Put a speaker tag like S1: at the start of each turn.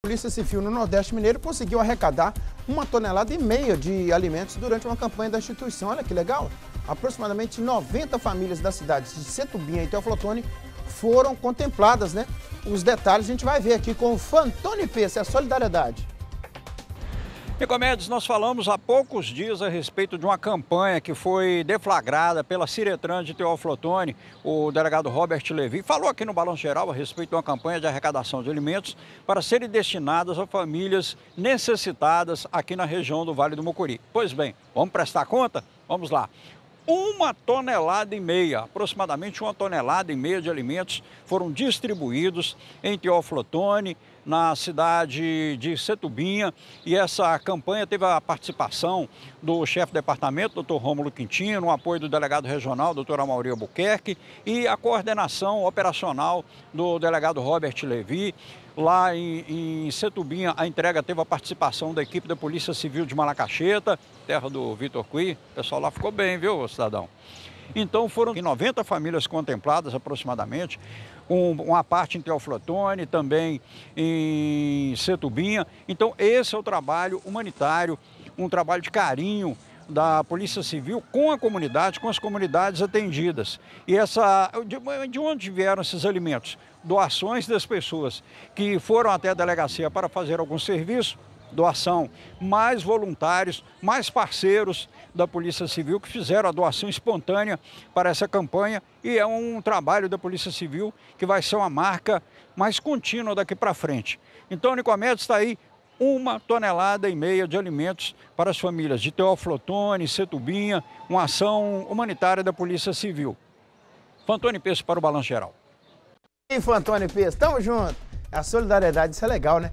S1: A Polícia Civil no Nordeste Mineiro conseguiu arrecadar uma tonelada e meia de alimentos durante uma campanha da instituição. Olha que legal! Aproximadamente 90 famílias das cidades de Setubinha e Teoflotone foram contempladas, né? Os detalhes a gente vai ver aqui com o Fantoni P, essa é a solidariedade.
S2: Nicomedes, nós falamos há poucos dias a respeito de uma campanha que foi deflagrada pela Ciretran de Teoflotone. O delegado Robert Levi falou aqui no Balanço Geral a respeito de uma campanha de arrecadação de alimentos para serem destinadas a famílias necessitadas aqui na região do Vale do Mucuri. Pois bem, vamos prestar conta? Vamos lá uma tonelada e meia, aproximadamente uma tonelada e meia de alimentos foram distribuídos em Teoflotone, na cidade de Setubinha, e essa campanha teve a participação do chefe do departamento, doutor Rômulo Quintino, o apoio do delegado regional, doutor Amaury Albuquerque, e a coordenação operacional do delegado Robert Levi. Lá em, em Setubinha, a entrega teve a participação da equipe da Polícia Civil de Malacacheta, terra do Vitor Cui. O pessoal lá ficou bem, viu? cidadão. Então foram 90 famílias contempladas aproximadamente, uma parte em Teoflotone, também em Setubinha. Então esse é o trabalho humanitário, um trabalho de carinho da Polícia Civil com a comunidade, com as comunidades atendidas. E essa, de, onde vieram esses alimentos? Doações das pessoas que foram até a delegacia para fazer algum serviço, doação, mais voluntários, mais parceiros da Polícia Civil que fizeram a doação espontânea para essa campanha e é um trabalho da Polícia Civil que vai ser uma marca mais contínua daqui para frente. Então, Nicomedes está aí uma tonelada e meia de alimentos para as famílias de Teoflotone, Setubinha, uma ação humanitária da Polícia Civil. Fantoni Peço para o Balanço Geral.
S1: E Fantoni Peço, tamo junto. É a solidariedade, isso é legal, né?